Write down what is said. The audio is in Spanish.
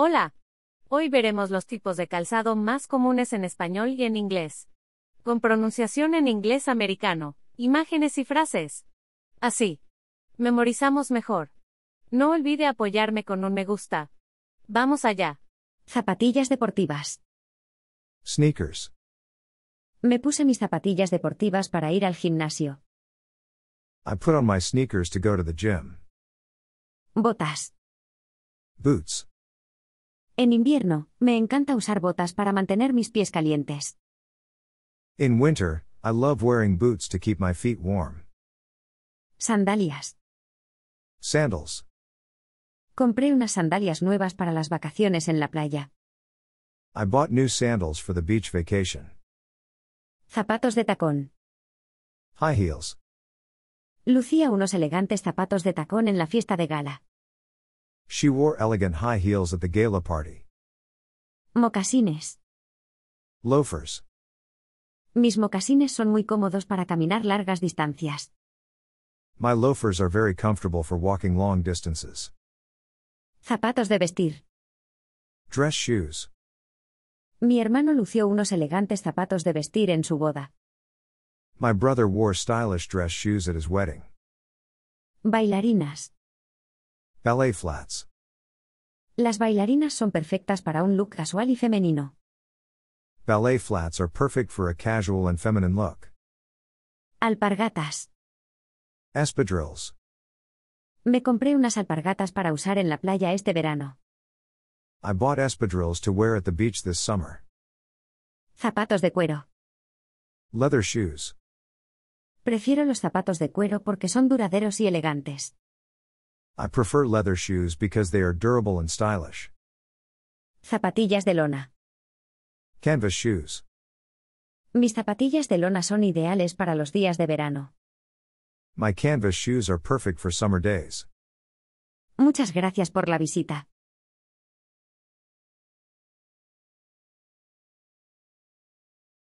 Hola. Hoy veremos los tipos de calzado más comunes en español y en inglés. Con pronunciación en inglés americano, imágenes y frases. Así. Memorizamos mejor. No olvide apoyarme con un me gusta. Vamos allá. Zapatillas deportivas. Sneakers. Me puse mis zapatillas deportivas para ir al gimnasio. I put on my sneakers to go to the gym. Botas. Boots. En invierno, me encanta usar botas para mantener mis pies calientes. winter, I love wearing boots to keep my feet warm. Sandalias. Sandals. Compré unas sandalias nuevas para las vacaciones en la playa. I bought new sandals for the Zapatos de tacón. High heels. Lucía unos elegantes zapatos de tacón en la fiesta de gala. She wore elegant high heels at the gala party. Mocasines. Loafers. Mis mocasines son muy cómodos para caminar largas distancias. My loafers are very comfortable for walking long distances. Zapatos de vestir. Dress shoes. Mi hermano lució unos elegantes zapatos de vestir en su boda. My brother wore stylish dress shoes at his wedding. Bailarinas. Ballet flats. Las bailarinas son perfectas para un look casual y femenino. Ballet flats are perfect for a casual and feminine look. Alpargatas. Espadrilles. Me compré unas alpargatas para usar en la playa este verano. I bought espadrilles to wear at the beach this summer. Zapatos de cuero. Leather shoes. Prefiero los zapatos de cuero porque son duraderos y elegantes. I prefer leather shoes because they are durable and stylish. Zapatillas de lona. Canvas shoes. Mis zapatillas de lona son ideales para los días de verano. My canvas shoes are perfect for summer days. Muchas gracias por la visita.